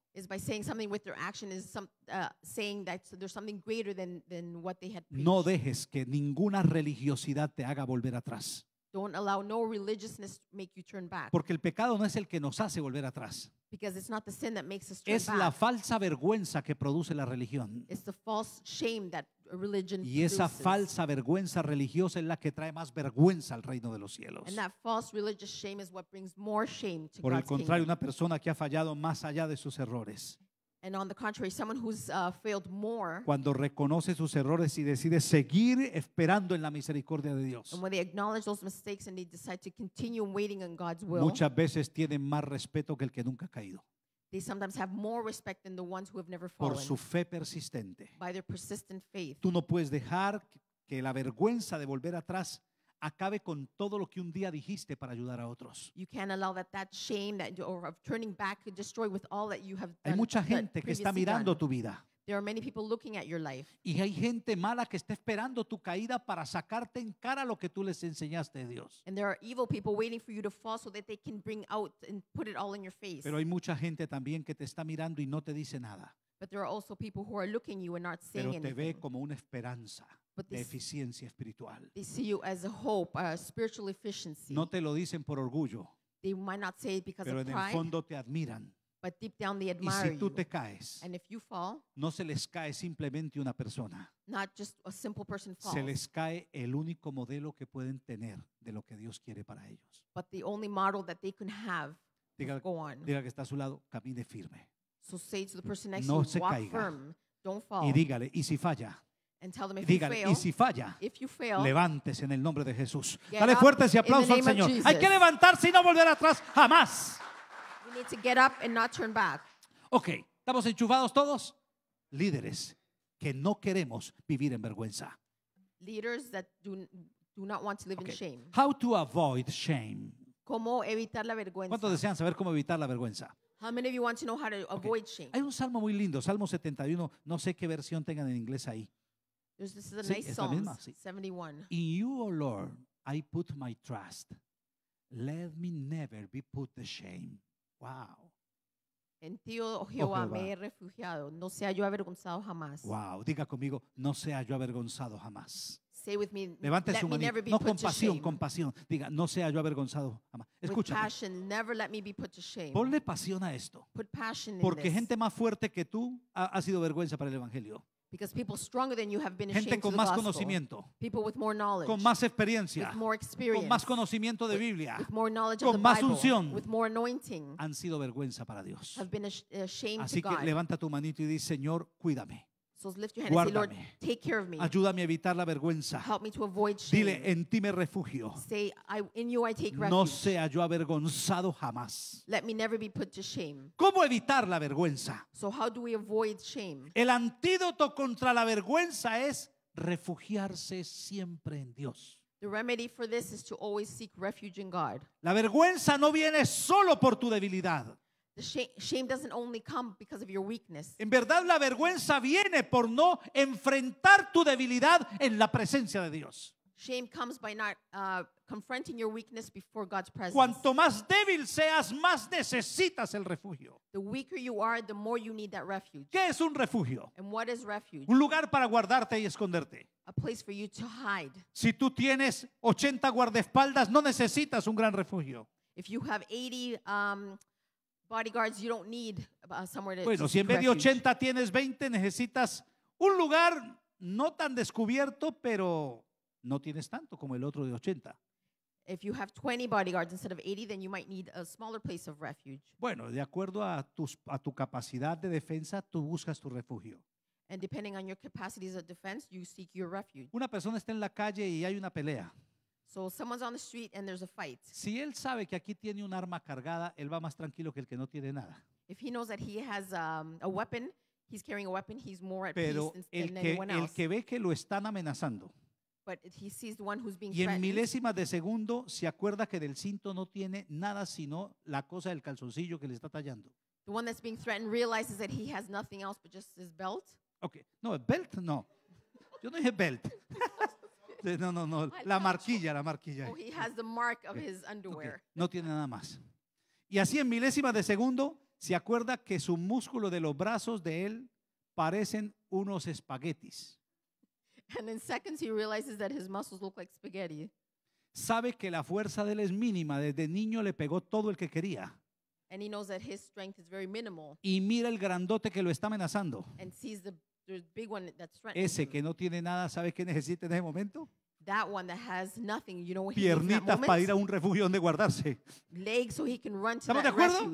No dejes que ninguna religiosidad te haga volver atrás. Porque el pecado no es el que nos hace volver atrás. Es la falsa vergüenza que produce la religión. Y esa falsa vergüenza religiosa es la que trae más vergüenza al reino de los cielos. what to Por el contrario, una persona que ha fallado más allá de sus errores Uh, Cuando reconoce sus errores y decide seguir esperando en la misericordia de Dios, muchas veces tienen más respeto que el que nunca ha caído por su fe persistente. Tú no puedes dejar que la vergüenza de volver atrás acabe con todo lo que un día dijiste para ayudar a otros. Hay mucha gente que está mirando tu vida. Y hay gente mala que está esperando tu caída para sacarte en cara lo que tú les enseñaste de Dios. Pero hay mucha gente también que te está mirando y no te dice nada. Pero te ve como una esperanza de eficiencia espiritual. They see you as a hope, a spiritual efficiency. No te lo dicen por orgullo, They might not say it because pero of en el fondo te admiran. but deep down they Y si tú te caes, And if you fall, no se les cae simplemente una persona, not just a simple person falls, se les cae el único modelo que pueden tener de lo que Dios quiere para ellos. but the only model that they can have Diga, go on. diga que está a su lado, camine firme. So say to the person next to No you, se walk caiga. firm, don't fall. Y dígale, y si falla, Dígale, y si falla, levántese en el nombre de Jesús. Dale fuerte ese aplauso al Señor. Hay que levantarse y no volver atrás jamás. Ok, ¿estamos enchufados todos? Líderes que no queremos vivir en vergüenza. How to avoid shame. ¿Cómo evitar la vergüenza? ¿Cuántos desean saber cómo evitar la vergüenza? Hay un salmo muy lindo, Salmo 71, no sé qué versión tengan en inglés ahí. This is a sí, nice es 71. In you, O Lord, I put my trust. Let me never be put to shame. Wow. En ti, oh, oh Jehová, me he refugiado. No sea yo avergonzado jamás. Wow. Diga conmigo, no sea yo avergonzado jamás. Say with me, Levante su No, put to compasión, shame. compasión. Diga, no sea yo avergonzado jamás. Escucha. Ponle pasión a esto. Porque gente más fuerte que tú ha sido vergüenza para el Evangelio. Gente con más conocimiento, con más experiencia, con más conocimiento de Biblia, con más unción, han sido vergüenza para Dios. Así que levanta tu manito y dice Señor, cuídame. Lord, Ayúdame a evitar la vergüenza. Dile, en ti me refugio. No sea yo avergonzado jamás. ¿Cómo evitar la vergüenza? El antídoto contra la vergüenza es refugiarse siempre en Dios. La vergüenza no viene solo por tu debilidad. The shame, doesn't only come because of your weakness. En verdad la vergüenza viene por no enfrentar tu debilidad en la presencia de Dios. Shame comes by not uh, confronting your weakness before God's presence. Cuanto más débil seas, más necesitas el refugio. The weaker you are, the more you need that refuge. ¿Qué es un refugio? And what is refuge? Un lugar para guardarte y esconderte. A place for you to hide. Si tú tienes 80 guardaespaldas, no necesitas un gran refugio. If you have 80 um, bodyguards, you don't need uh, somewhere to Bueno, si en vez de 80 tienes 20, necesitas un lugar no tan descubierto, pero no tienes tanto como el otro de 80. If you have 20 bodyguards instead of 80, then you might need a smaller place of refuge. Bueno, de acuerdo a, tus, a tu capacidad de defensa, tú buscas tu refugio. And depending on your capacities of defense, you seek your refuge. Una persona está en la calle y hay una pelea. So someone's on the street and there's a fight. Si él sabe que aquí tiene un arma cargada, él va más tranquilo que el que no tiene nada. If he knows that he has um, a weapon, he's carrying a weapon, he's more at Pero peace than, el than que, anyone el else. que ve que lo están amenazando But he sees the one who's being y en threatened. milésimas de segundo se acuerda que del cinto no tiene nada sino la cosa del calzoncillo que le está tallando. The one that's being threatened realizes that he has nothing else but just his belt. Okay, no, a belt no. Yo no dije belt. no, no, no. La marquilla, la marquilla. Oh, no tiene nada más. Y así en milésimas de segundo se acuerda que su músculo de los brazos de él parecen unos espaguetis. Sabe que la fuerza de él es mínima. Desde niño le pegó todo el que quería. Y mira el grandote que lo está amenazando. Ese que no tiene nada, ¿sabes qué necesita en ese momento? Piernitas para ir a un refugio donde guardarse. ¿Estamos de acuerdo?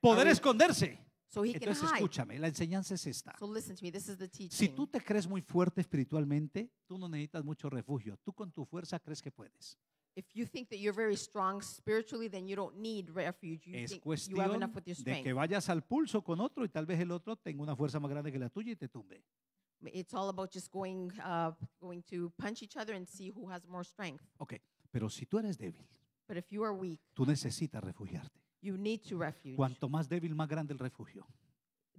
Poder esconderse. Entonces escúchame, la enseñanza es esta. Si tú te crees muy fuerte espiritualmente, tú no necesitas mucho refugio. Tú con tu fuerza crees que puedes. If you think that you're very strong spiritually, then you don't need refuge. You es think cuestión you have enough with your strength. de que vayas al pulso con otro y tal vez el otro tenga una fuerza más grande que la tuya y te tumbe. It's all about just going, uh, going to punch each other and see who has more strength. Okay, pero si tú eres débil, But if you are weak, tú necesitas refugiarte. you need to refuge. Cuanto más débil, más grande el refugio.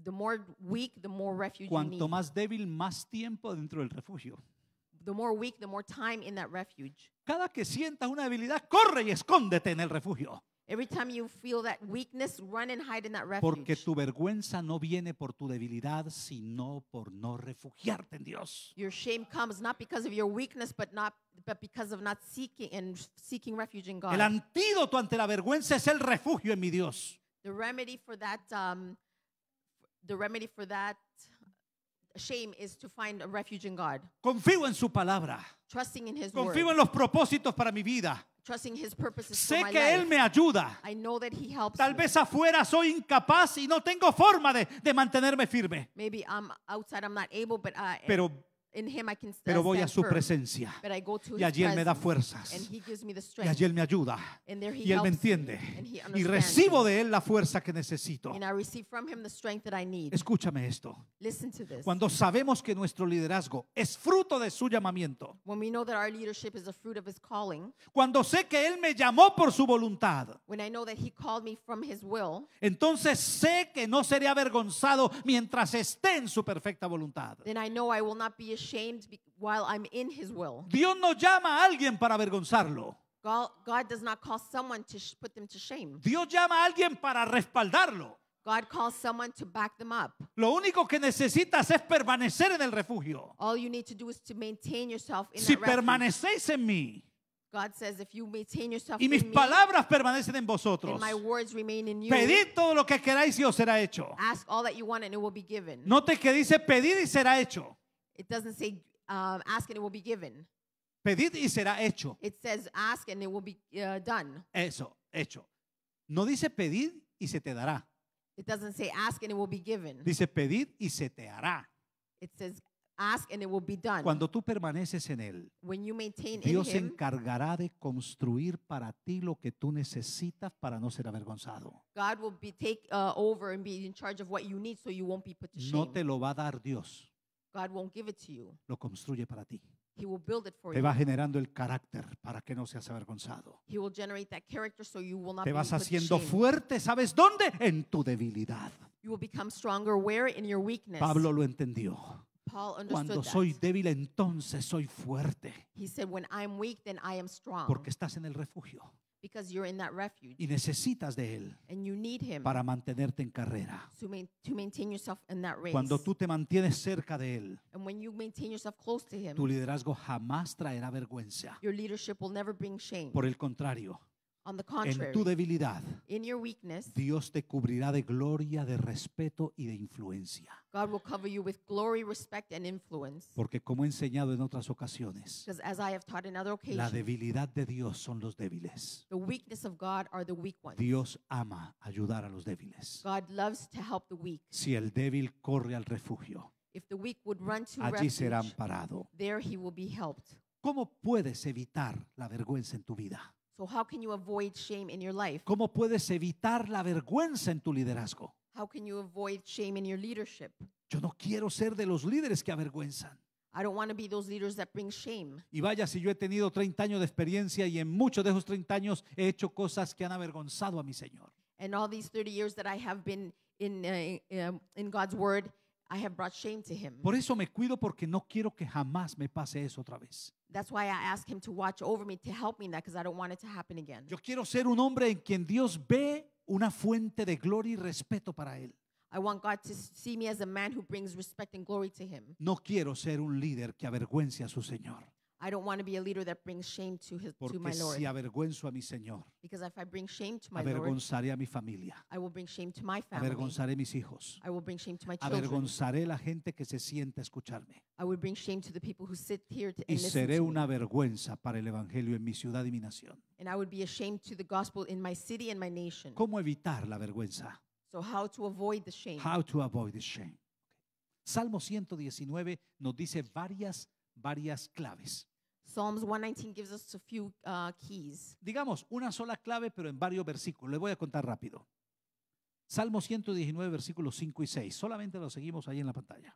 The more weak, the more refuge you Cuanto need. más débil, más tiempo dentro del refugio. the more weak, the more time in that refuge. Cada que sientas una debilidad, corre y escóndete en el refugio. Every time you feel that weakness, run and hide in that Porque refuge. tu vergüenza no viene por tu debilidad, sino por no refugiarte en Dios. Your shame comes not because of your weakness, but not but because of not seeking and seeking refuge in El God. antídoto ante la vergüenza es el refugio en mi Dios. The remedy for that, um, the remedy for that shame is to find a refuge in God. Confío en su palabra. Trusting in his Confío en los propósitos para mi vida. Trusting his purposes for Sé my que Él me ayuda. I know that he helps Tal me. vez afuera soy incapaz y no tengo forma de, de mantenerme firme. Maybe I'm outside, I'm not able, but I, uh, Pero pero voy a su presencia y allí Él me da fuerzas y allí Él me ayuda y Él me entiende y recibo de Él la fuerza que necesito. Escúchame esto. Cuando sabemos que nuestro liderazgo es fruto de su llamamiento, cuando sé que Él me llamó por su voluntad, entonces sé que no seré avergonzado mientras esté en su perfecta voluntad ashamed while I'm in his will. Dios no llama a alguien para avergonzarlo. God, God does not call someone to put them to shame. Dios llama a alguien para respaldarlo. God calls someone to back them up. Lo único que necesitas es permanecer en el refugio. All you need to do is to maintain yourself in Si that permanecéis en mí God says, if you maintain yourself y mis in me, palabras permanecen en vosotros, my words remain in you, pedid todo lo que queráis y os será hecho. ask all that you want and it will be given. Note que dice pedid y será hecho. It doesn't say um, ask and it will be given. Pedid y será hecho. It says ask and it will be uh, done. Eso, hecho. No dice pedid y se te dará. It doesn't say ask and it will be given. Dice pedid y se te hará. It says ask and it will be done. Cuando tú permaneces en él, When you maintain Dios se encargará de construir para ti lo que tú necesitas para no ser avergonzado. God will be take uh, over and be in charge of what you need so you won't be put to shame. No te lo va a dar Dios. Lo construye para ti. Te va generando el carácter para que no seas avergonzado. Te vas haciendo fuerte, ¿sabes dónde? En tu debilidad. Pablo lo entendió. Cuando soy débil, entonces soy fuerte. Porque estás en el refugio. Y necesitas de Él para mantenerte en carrera. Cuando tú te mantienes cerca de Él, tu liderazgo jamás traerá vergüenza. Por el contrario, en tu debilidad, Dios te cubrirá de gloria, de respeto y de influencia. Porque como he enseñado en otras ocasiones, la debilidad de Dios son los débiles. Dios ama ayudar a los débiles. Si el débil corre al refugio, allí será amparado. ¿Cómo puedes evitar la vergüenza en tu vida? ¿Cómo puedes evitar la vergüenza en tu liderazgo? Yo no quiero ser de los líderes que avergüenzan. Y vaya si yo he tenido 30 años de experiencia y en muchos de esos 30 años he hecho cosas que han avergonzado a mi Señor. And all these 30 years that I have been in, uh, um, in God's word, I have brought shame to him. Por eso me cuido porque no quiero que jamás me pase eso otra vez. That's why I ask him to watch over me to help me in that because I don't want it to happen again. Yo quiero ser un hombre en quien Dios ve una fuente de gloria y respeto para él. I want God to see me as a man who brings respect and glory to him. No quiero ser un líder que avergüence a su Señor. I don't want to be a leader that brings shame to his to my Porque Lord. si avergüenzo a mi Señor, Because if I bring shame to my Lord, avergonzaré a mi familia, I will bring shame to my family. avergonzaré a mis hijos, I will bring shame to my children. avergonzaré a la gente que se sienta a escucharme I will bring shame to the people who sit here to, y listen seré to me. una vergüenza para el Evangelio en mi ciudad y mi nación. And I would be ashamed to the gospel in my city and my nation. ¿Cómo evitar la vergüenza? So how to avoid the shame? How to avoid the shame. Salmo 119 nos dice varias varias claves. 119 uh, Digamos, una sola clave, pero en varios versículos. Le voy a contar rápido. Salmo 119, versículos 5 y 6. Solamente lo seguimos ahí en la pantalla.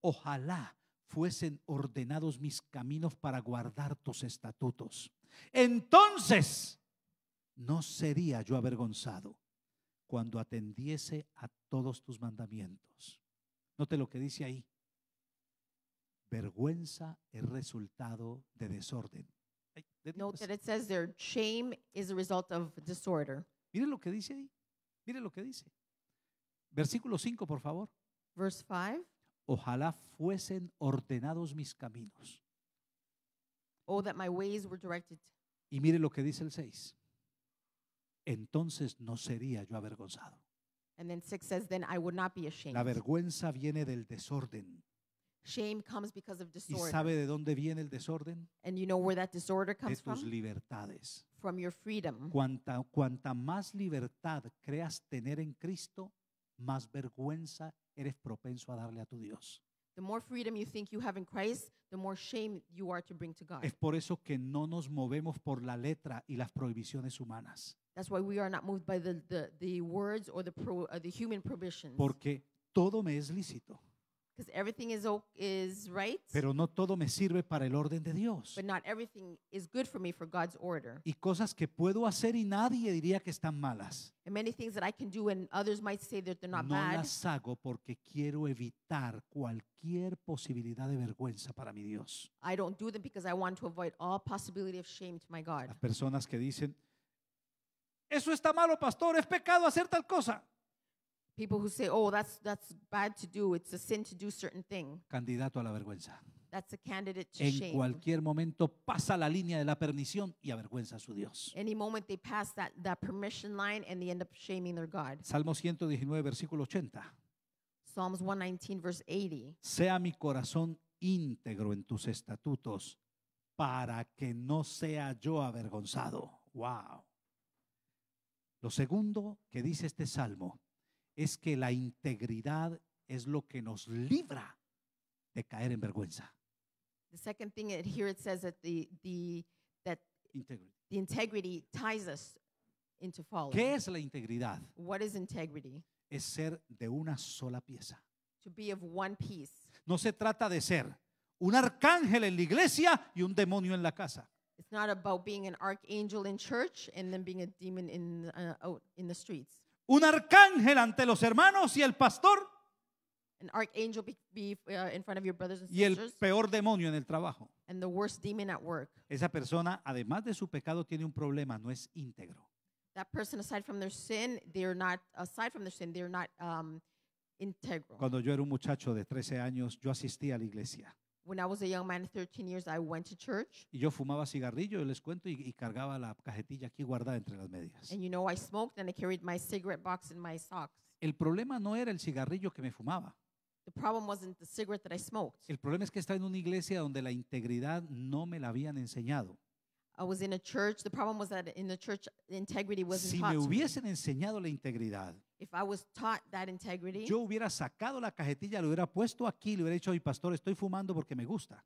Ojalá fuesen ordenados mis caminos para guardar tus estatutos. Entonces no sería yo avergonzado cuando atendiese a todos tus mandamientos. Note lo que dice ahí. Vergüenza es resultado de desorden. Note that it says there, shame is a result of disorder. Mire lo que dice ahí. Mire lo que dice. Versículo 5, por favor. Verse 5. Ojalá fuesen ordenados mis caminos. Oh, that my ways were directed. Y mire lo que dice el 6. Entonces no sería yo avergonzado. And then 6 says, then I would not be ashamed. La vergüenza viene del desorden. Shame comes because of ¿Y sabe de dónde viene el desorden? And De tus libertades. Cuanta, cuanta más libertad creas tener en Cristo, más vergüenza eres propenso a darle a tu Dios. The more freedom you think you have in Christ, the more shame you are to bring to God. Es por eso que no nos movemos por la letra y las prohibiciones humanas, That's why we are not moved by the, the, words or the, uh, the human prohibitions. porque todo me es lícito, because everything is is right, pero no todo me sirve para el orden de Dios. but not everything is good for me for God's order. Y cosas que puedo hacer y nadie diría que están malas. And many things that I can do and others might say that they're No not bad, las hago porque quiero evitar cualquier posibilidad de vergüenza para mi Dios. I don't do them because I want to avoid all possibility of shame to my God. Las personas que dicen, eso está malo, pastor, es pecado hacer tal cosa. People who say, "Oh, that's that's bad to do. It's a sin to do certain thing." Candidato a la vergüenza. en cualquier momento pasa la línea de la permisión y avergüenza a su Dios. Salmo 119 versículo 80. 80. Sea mi corazón íntegro en tus estatutos para que no sea yo avergonzado. Wow. Lo segundo que dice este salmo es que la integridad es lo que nos libra de caer en vergüenza. The second thing it, here it says that the, the that integrity. the integrity ties us into falling. ¿Qué es la integridad? What is integrity? Es ser de una sola pieza. To be of one piece. No se trata de ser un arcángel en la iglesia y un demonio en la casa. It's not about being an archangel in church and then being a demon in uh, out in the streets un arcángel ante los hermanos y el pastor. Uh, y el peor demonio en el trabajo. Esa persona, además de su pecado, tiene un problema, no es íntegro. Cuando yo era un muchacho de 13 años, yo asistía a la iglesia. When I was a young man, 13 years, I went to church. Y yo fumaba cigarrillo, les cuento, y, cargaba la cajetilla aquí guardada entre las medias. And you know, I smoked and I carried my cigarette box in my socks. El problema no era el cigarrillo que me fumaba. The problem wasn't the cigarette that I smoked. El problema es que estaba en una iglesia donde la integridad no me la habían enseñado. I was in a church. The problem was that in the church integrity wasn't Si taught me to me. hubiesen enseñado la integridad, yo hubiera sacado la cajetilla, lo hubiera puesto aquí, le hubiera dicho, "Oye, pastor, estoy fumando porque me gusta."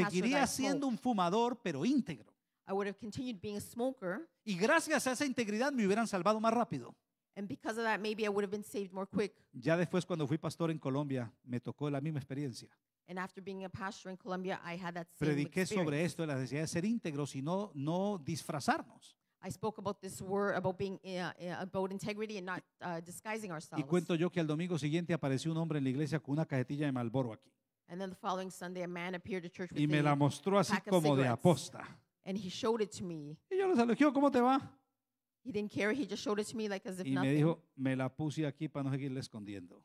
seguiría siendo un fumador, pero íntegro. Y gracias a esa integridad me hubieran salvado más rápido. Ya después cuando fui pastor en Colombia, me tocó la misma experiencia. pastor Colombia, Prediqué sobre esto, la necesidad de ser íntegro y no disfrazarnos. I spoke about this word about being uh, about integrity and not uh, disguising Y cuento yo que al domingo siguiente apareció un hombre en la iglesia con una cajetilla de Marlboro. aquí. And then the following Sunday, a man appeared at church with Y me la mostró así como de aposta. and he showed it to me. Y yo le saludé. ¿cómo te va? He didn't care. He just showed it to me like as if Y me dijo, me la puse aquí para no seguirle escondiendo.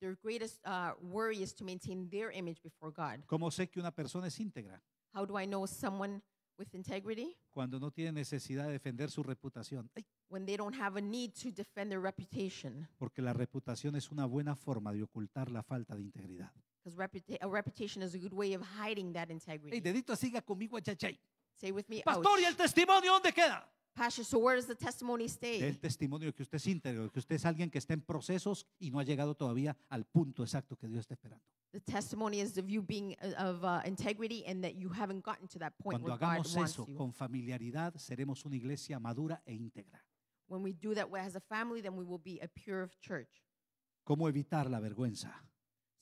Their greatest uh, worry is to maintain their image before God. ¿Cómo sé que una persona es íntegra? How do I know someone with integrity? Cuando no tiene necesidad de defender su reputación. ¡Ay! When they don't have a need to defend their reputation. Porque la reputación es una buena forma de ocultar la falta de integridad. Because reputa a reputation is a good way of hiding that integrity. Hey, dedito siga conmigo a Chachay. Say with me, Pastor, ¿y el testimonio dónde queda? Pastor, so where does the testimony stay? El testimonio que usted es íntegro, que usted es alguien que está en procesos y no ha llegado todavía al punto exacto que Dios está esperando. The testimony is of you being of uh, integrity and that you haven't gotten to that point Cuando where God wants eso you. con familiaridad, seremos una iglesia madura e íntegra. When we do that as a family, then we will be a pure church. ¿Cómo evitar la vergüenza?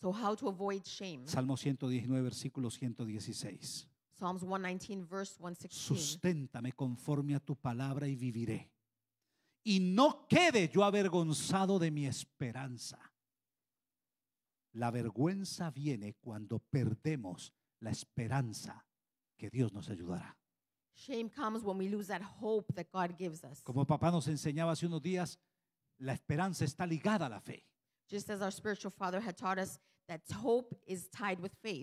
So how to avoid shame. Salmo 119, versículo 116. Psalms 119 verse 116. Susténtame conforme a tu palabra y viviré. Y no quede yo avergonzado de mi esperanza. La vergüenza viene cuando perdemos la esperanza que Dios nos ayudará. Shame comes when we lose that hope that God gives us. Como papá nos enseñaba hace unos días, la esperanza está ligada a la fe. Just as our spiritual father had taught us,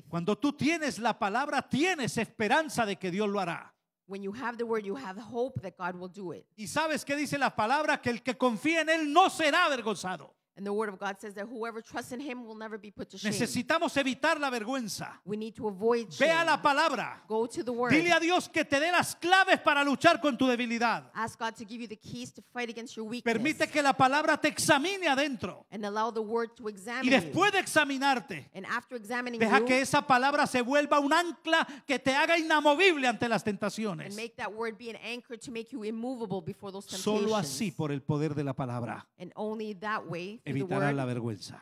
cuando tú tienes la palabra, tienes esperanza de que Dios lo hará. When you have the word, you have hope that God will do it. Y sabes qué dice la palabra que el que confía en él no será avergonzado. Necesitamos evitar la vergüenza. Ve a la palabra. Dile a Dios que te dé las claves para luchar con tu debilidad. Permite que la palabra te examine adentro. y después de examinarte, deja que esa palabra se vuelva un ancla que te haga inamovible ante las tentaciones. Solo así por el poder de la palabra evitará la vergüenza.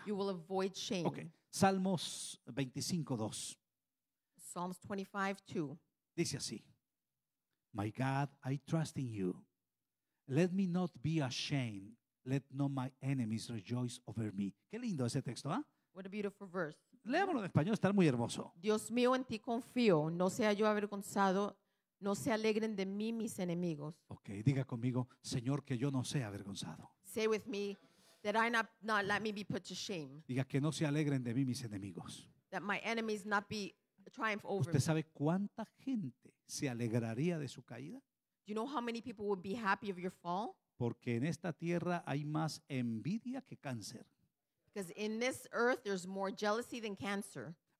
Salmos 25, 2. Dice así. My God, I trust in you. Let me not be ashamed. Let not my enemies rejoice over me. Qué lindo ese texto, ¿ah? What a beautiful verse. en español, está muy hermoso. Dios mío, en ti confío. No sea yo avergonzado. No se alegren de mí mis enemigos. Ok, diga conmigo, Señor, que yo no sea avergonzado. Say with me, Diga que no se alegren de mí mis enemigos. ¿Usted sabe cuánta gente se alegraría de su caída? Porque en esta tierra hay más envidia que cáncer.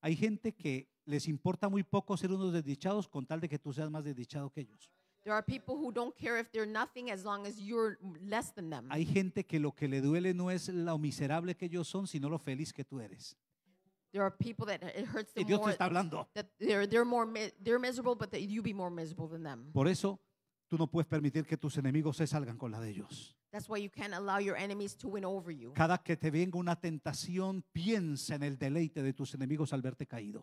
Hay gente que les importa muy poco ser unos desdichados con tal de que tú seas más desdichado que ellos. Hay gente que lo que le duele no es lo miserable que ellos son, sino lo feliz que tú eres. Y Dios te está hablando. Por eso tú no puedes permitir que tus enemigos se salgan con la de ellos. That's why Cada que te venga una tentación, piensa en el deleite de tus enemigos al verte caído.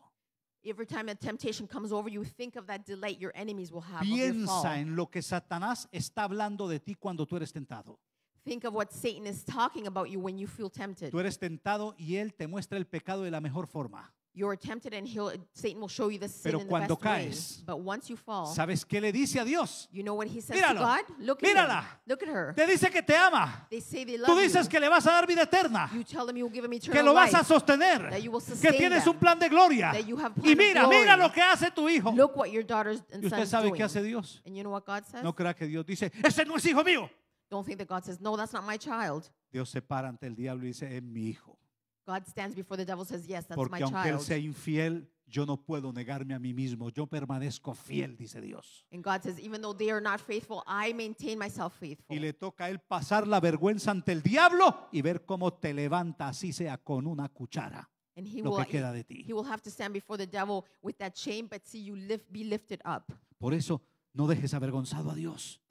Every time a temptation comes over you, think of that delight your enemies will have. Piensa en lo que Satanás está hablando de ti cuando tú eres tentado. Think of what Satan is talking about you when you feel tempted. Tú eres tentado y él te muestra el pecado de la mejor forma tempted and Satan will show you the Pero cuando caes, ¿sabes qué le dice a Dios? Look mírala. At her. Te dice que te ama. Tú dices que le vas a dar vida eterna. que lo vas a sostener. que tienes un plan de gloria. y mira, mira lo que hace tu hijo. what your y usted sabe qué hace Dios. No crea que Dios dice, ese no es hijo mío. God says, no, that's not my child. Dios se para ante el diablo y dice, es mi hijo. God stands before the devil says, "Yes, that's Porque aunque él sea infiel, yo no puedo negarme a mí mismo. Yo permanezco fiel, dice Dios. And God says, "Even though they are not faithful, I maintain myself faithful." Y le toca a él pasar la vergüenza ante el diablo y ver cómo te levanta, así sea con una cuchara. lo que queda de he, ti. he will have to stand before the devil with that chain, but see you lift, be lifted up. Por eso no dejes avergonzado a Dios.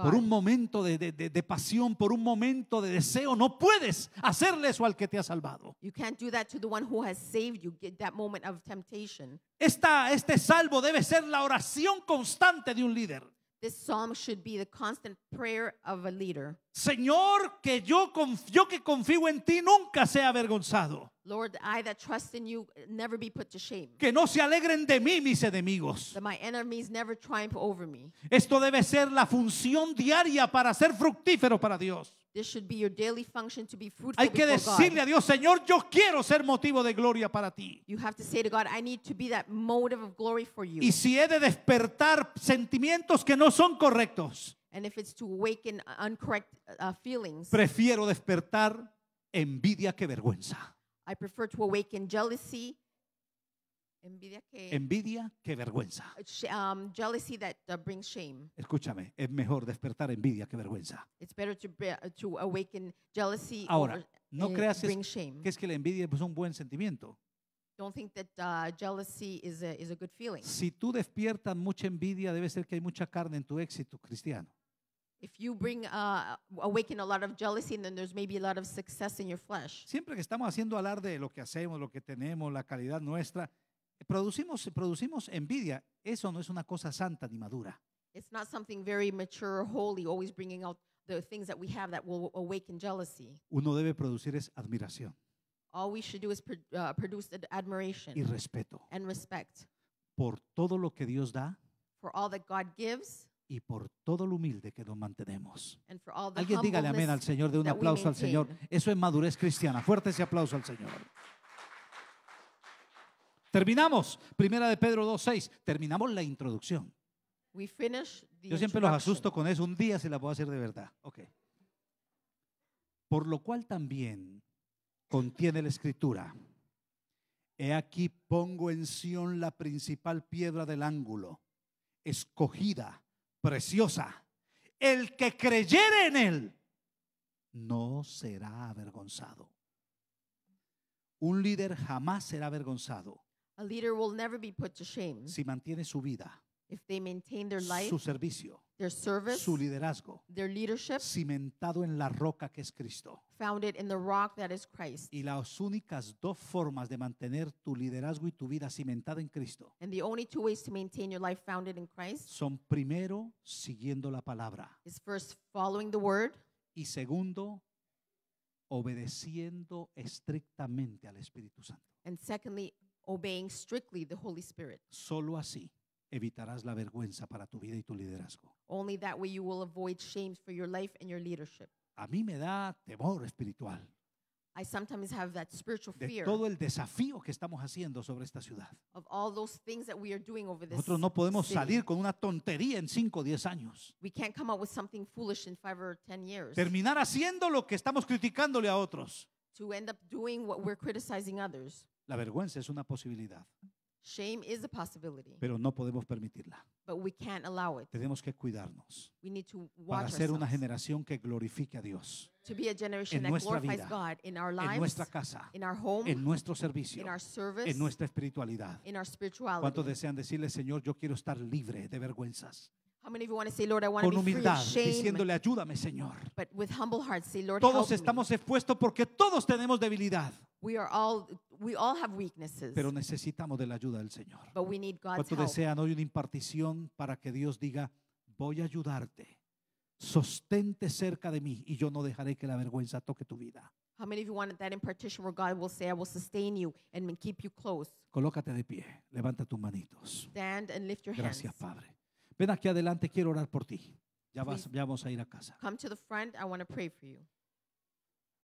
Por un momento de, de, de, pasión, por un momento de deseo, no puedes hacerle eso al que te ha salvado. este salvo debe ser la oración constante de un líder. Señor, que yo, yo que confío en ti nunca sea avergonzado. Que no se alegren de mí mis enemigos. Esto debe ser la función diaria para ser fructífero para Dios. Hay que decirle a Dios, Señor, yo quiero ser motivo de gloria para ti. Y si he de despertar sentimientos que no son correctos. Uh, prefiero despertar envidia que vergüenza. I prefer to awaken jealousy. Envidia que, Envidia que vergüenza. Uh, um, jealousy that uh, brings shame. Escúchame, es mejor despertar envidia que vergüenza. It's better to, be- uh, to awaken jealousy Ahora, no eh, creas es- shame. que es que la envidia es un buen sentimiento. Don't think that uh, jealousy is a, is a good feeling. Si tú despiertas mucha envidia, debe ser que hay mucha carne en tu éxito cristiano. If you bring, uh, awaken a lot of jealousy, then there's maybe a lot of success in your flesh. Siempre que estamos haciendo alarde de lo que hacemos, lo que tenemos, la calidad nuestra, producimos, producimos envidia. Eso no es una cosa santa ni madura. It's not something very mature holy, always bringing out the things that we have that will awaken jealousy. Uno debe producir es admiración All we should do is pro- uh, produce ad- y admiration respeto and respect por todo lo que Dios da for all that God gives y por todo lo humilde que nos mantenemos. Alguien dígale amén al Señor, de un aplauso al Señor. Eso es madurez cristiana. Fuerte ese aplauso al Señor. Terminamos. Primera de Pedro 2.6. Terminamos la introducción. Yo siempre los asusto con eso. Un día se la puedo hacer de verdad. Okay. Por lo cual también contiene la escritura. He aquí pongo en Sion la principal piedra del ángulo, escogida preciosa. El que creyere en él no será avergonzado. Un líder jamás será avergonzado. Si mantiene su vida si su servicio, su liderazgo, cimentado en la roca que es Cristo. Y las únicas dos formas de mantener tu liderazgo y tu vida cimentada en Cristo son primero siguiendo la palabra y segundo obedeciendo estrictamente al Espíritu Santo. Solo así evitarás la vergüenza para tu vida y tu liderazgo. Only that way you will avoid shames for your life and your leadership. A mí me da temor espiritual I sometimes have that spiritual fear. de todo el desafío que estamos haciendo sobre esta ciudad. of all those things that we are doing over this. Nosotros no podemos city. salir con una tontería en 5 o 10 años. We can't come out with something foolish in five or ten years Terminar haciendo lo que estamos criticándole a otros. to end up doing what we're criticizing others. La vergüenza es una posibilidad pero no podemos permitirla. Tenemos que cuidarnos para ser una generación que glorifique a Dios en nuestra in our nuestra casa, in en nuestro servicio, en nuestra espiritualidad. cuánto desean decirle, Señor, yo quiero estar libre de vergüenzas? How many of you want to say, Lord, I want con to be free humildad, shame? diciéndole ayúdame Señor. But with humble hearts, say, Lord, Todos estamos expuestos porque todos tenemos debilidad, We are all we all have weaknesses, pero necesitamos de la ayuda del Señor. but we need God's ¿Cuánto help. desean hoy una impartición para que Dios diga, voy a ayudarte, sostente cerca de mí y yo no dejaré que la vergüenza toque tu vida? How many of you want that impartition where God will say, I will sustain you and keep you close? Colócate de pie, levanta tus manitos. Stand and lift your hands. Gracias Padre. Ven aquí adelante, quiero orar por ti. Ya, vas, vamos a ir a casa.